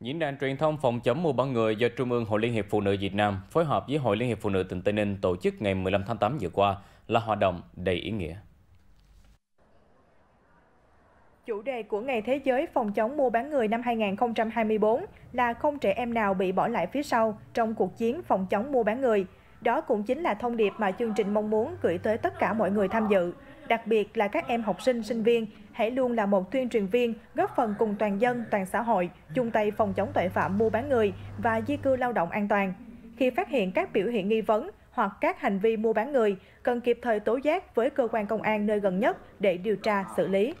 Diễn đàn truyền thông phòng chống mua bán người do Trung ương Hội Liên hiệp Phụ nữ Việt Nam phối hợp với Hội Liên hiệp Phụ nữ tỉnh Tây Ninh tổ chức ngày 15 tháng 8 vừa qua là hoạt động đầy ý nghĩa. Chủ đề của Ngày Thế giới phòng chống mua bán người năm 2024 là không trẻ em nào bị bỏ lại phía sau trong cuộc chiến phòng chống mua bán người. Đó cũng chính là thông điệp mà chương trình mong muốn gửi tới tất cả mọi người tham dự, đặc biệt là các em học sinh, sinh viên, hãy luôn là một tuyên truyền viên, góp phần cùng toàn dân, toàn xã hội, chung tay phòng chống tội phạm mua bán người và di cư lao động an toàn. Khi phát hiện các biểu hiện nghi vấn hoặc các hành vi mua bán người, cần kịp thời tố giác với cơ quan công an nơi gần nhất để điều tra, xử lý.